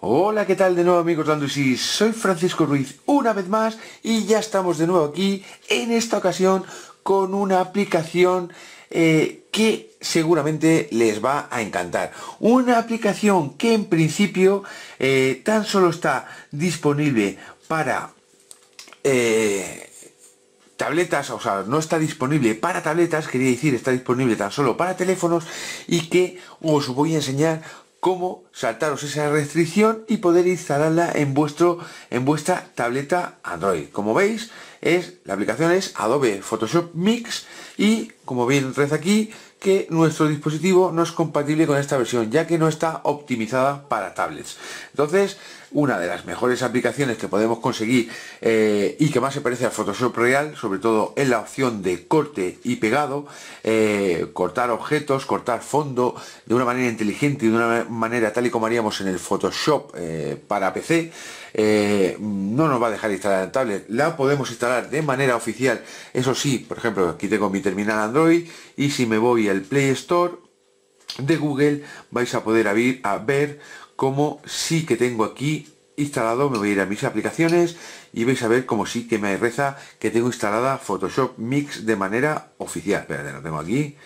Hola, ¿qué tal de nuevo amigos si Soy Francisco Ruiz una vez más y ya estamos de nuevo aquí, en esta ocasión con una aplicación eh, que seguramente les va a encantar. Una aplicación que en principio eh, tan solo está disponible para... Eh, tabletas, o sea, no está disponible para tabletas, quería decir, está disponible tan solo para teléfonos y que os voy a enseñar cómo saltaros esa restricción y poder instalarla en, vuestro, en vuestra tableta Android. Como veis, es, la aplicación es Adobe Photoshop Mix y como bien aquí, que nuestro dispositivo no es compatible con esta versión, ya que no está optimizada para tablets. Entonces, una de las mejores aplicaciones que podemos conseguir eh, y que más se parece a Photoshop real, sobre todo en la opción de corte y pegado, eh, cortar objetos, cortar fondo de una manera inteligente y de una manera tal y como haríamos en el Photoshop eh, para PC, no nos va a dejar instalar en tablet, la podemos instalar de manera oficial. Eso sí, por ejemplo, aquí tengo mi terminal Android y si me voy al Play Store de Google vais a poder abrir, a ver cómo sí que tengo aquí instalado, me voy a ir a mis aplicaciones y vais a ver como sí que me reza que tengo instalada Photoshop Mix de manera oficial. pero lo tengo aquí.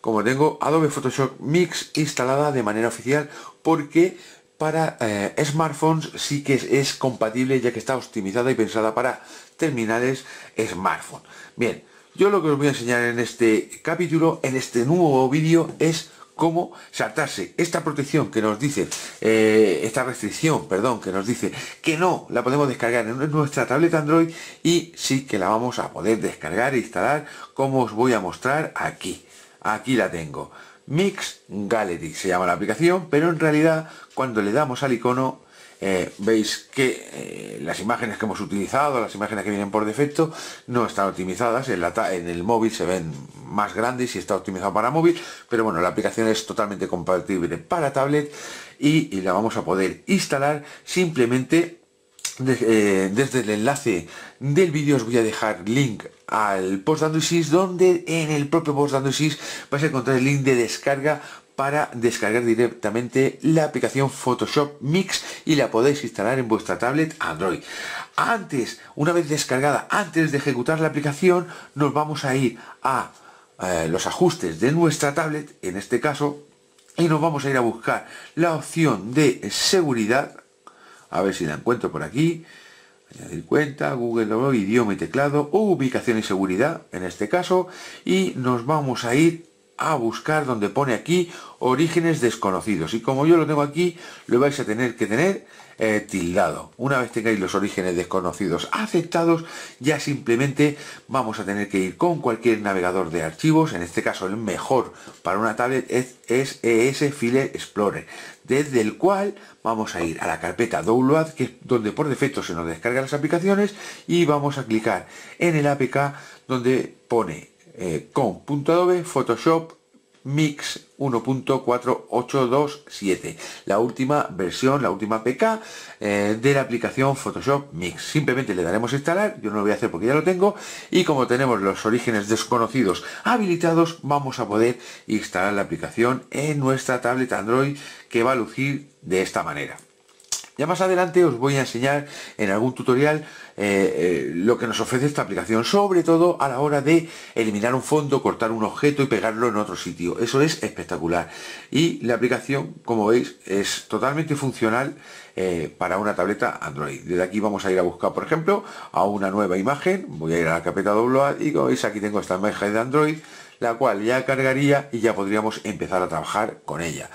Como tengo Adobe Photoshop Mix instalada de manera oficial porque para eh, smartphones sí que es, compatible ya que está optimizada y pensada para terminales smartphone. Bien, yo lo que os voy a enseñar en este capítulo, en este nuevo vídeo, es cómo saltarse esta protección que nos dice, eh, esta restricción, perdón, que nos dice que no la podemos descargar en nuestra tableta Android y sí que la vamos a poder descargar e instalar como os voy a mostrar aquí. Aquí la tengo. Mix Gallery se llama la aplicación, pero en realidad cuando le damos al icono eh, veis que eh, las imágenes que hemos utilizado, las imágenes que vienen por defecto, no están optimizadas, en, la en, el móvil se ven más grandes y está optimizado para móvil, pero bueno, la aplicación es totalmente compatible para tablet y, y la vamos a poder instalar simplemente eh, desde el enlace del vídeo os voy a dejar link al post de Android donde en el propio post de Android vais a encontrar el link de descarga para descargar directamente la aplicación Photoshop Mix y la podéis instalar en vuestra tablet Android. Antes, una vez descargada, antes de ejecutar la aplicación, nos vamos a ir a eh, los ajustes de nuestra tablet, en este caso, y nos vamos a ir a buscar la opción de seguridad a ver si la encuentro por aquí. Añadir cuenta, Google, idioma y teclado, ubicación y seguridad, en este caso. Y nos vamos a ir a buscar donde pone aquí orígenes desconocidos. Y como yo lo tengo aquí, lo vais a tener que tener eh, tildado. Una vez tengáis los orígenes desconocidos aceptados, ya simplemente vamos a tener que ir con cualquier navegador de archivos. En este caso, el mejor para una tablet es, es e File Explorer, desde el cual vamos a ir a la carpeta Download, que es donde por defecto se nos descargan las aplicaciones, y vamos a clicar en el APK donde pone eh, con .adobe Photoshop Mix 1.4827, la última versión, la última PK eh, de la aplicación Photoshop Mix. Simplemente le daremos instalar, yo no lo voy a hacer porque ya lo tengo, y como tenemos los orígenes desconocidos habilitados, vamos a poder instalar la aplicación en nuestra tableta Android que va a lucir de esta manera. Ya más adelante os voy a enseñar en algún tutorial eh, eh, lo que nos ofrece esta aplicación, sobre todo a la hora de eliminar un fondo, cortar un objeto y pegarlo en otro sitio. Eso es espectacular. Y la aplicación, como veis, es totalmente funcional eh, para una tableta Android. Desde aquí vamos a ir a buscar, por ejemplo, a una nueva imagen. Voy a ir a la carpeta Download y como veis aquí tengo esta imagen de Android, la cual ya cargaría y ya podríamos empezar a trabajar con ella.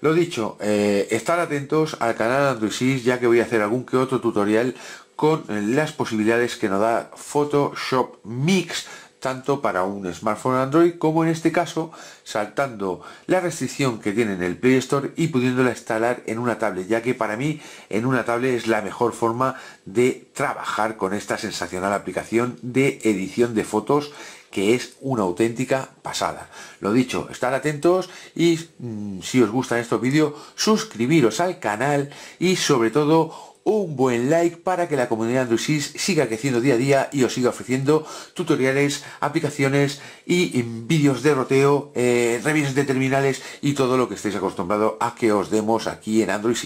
Lo dicho, eh, estar atentos al canal Android ya que voy a hacer algún que otro tutorial con eh, las posibilidades que nos da Photoshop Mix tanto para un smartphone Android como en este caso saltando la restricción que tiene en el Play Store y pudiéndola instalar en una tablet, ya que para mí en una tablet es la mejor forma de trabajar con esta sensacional aplicación de edición de fotos que es una auténtica pasada. Lo dicho, estar atentos y mm, si os gustan estos vídeos, suscribiros al canal y sobre todo un buen like para que la comunidad Android siga creciendo día a día y os siga ofreciendo tutoriales, aplicaciones y mm, vídeos de roteo, eh, revisiones de terminales y todo lo que estéis acostumbrados a que os demos aquí en Android